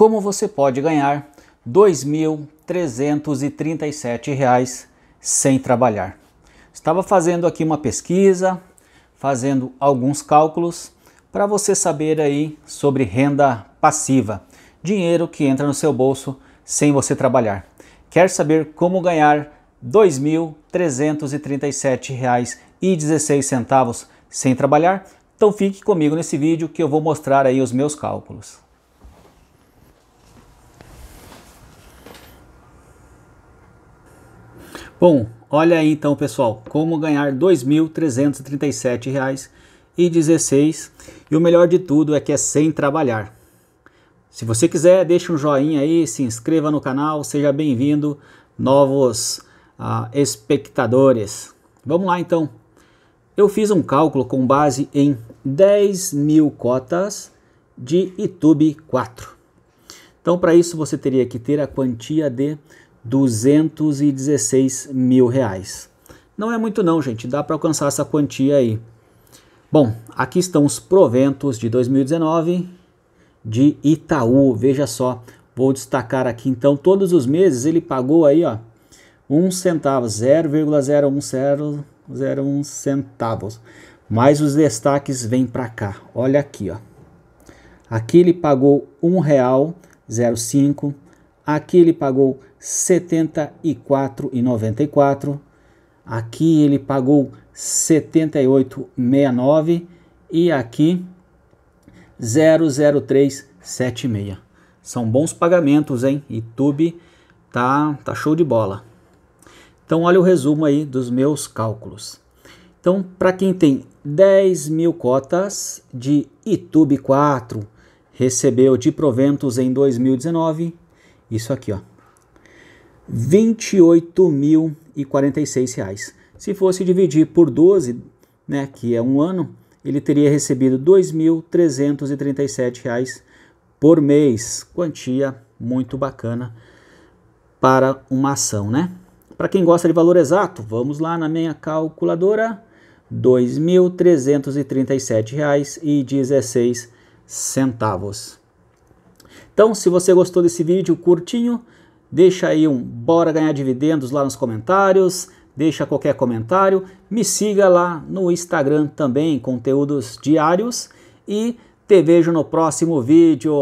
como você pode ganhar R$ 2.337 sem trabalhar. Estava fazendo aqui uma pesquisa, fazendo alguns cálculos para você saber aí sobre renda passiva, dinheiro que entra no seu bolso sem você trabalhar. Quer saber como ganhar R$ 2.337,16 sem trabalhar? Então fique comigo nesse vídeo que eu vou mostrar aí os meus cálculos. Bom, olha aí então pessoal, como ganhar R$ 2.337,16 e o melhor de tudo é que é sem trabalhar. Se você quiser, deixe um joinha aí, se inscreva no canal, seja bem-vindo, novos ah, espectadores. Vamos lá então. Eu fiz um cálculo com base em 10 mil cotas de YouTube 4. Então, para isso, você teria que ter a quantia de 216 mil reais. Não é muito não, gente, dá para alcançar essa quantia aí. Bom, aqui estão os proventos de 2019 de Itaú, veja só. Vou destacar aqui então, todos os meses ele pagou aí, ó, um centavo, 0,0101 centavos. Mas os destaques vêm para cá. Olha aqui, ó. Aqui ele pagou R$ 1,05 Aqui ele pagou R$ 74,94. Aqui ele pagou R$ 78,69 e aqui 00376. São bons pagamentos, hein? YouTube tá tá show de bola. Então olha o resumo aí dos meus cálculos. Então, para quem tem 10 mil cotas de YouTube 4, recebeu de proventos em 2019 isso aqui, ó. R$ 28.046. Se fosse dividir por 12, né, que é um ano, ele teria recebido R$ 2.337 por mês. Quantia muito bacana para uma ação, né? Para quem gosta de valor exato, vamos lá na minha calculadora. R$ 2.337,16. Então, se você gostou desse vídeo curtinho, deixa aí um bora ganhar dividendos lá nos comentários, deixa qualquer comentário, me siga lá no Instagram também, conteúdos diários e te vejo no próximo vídeo.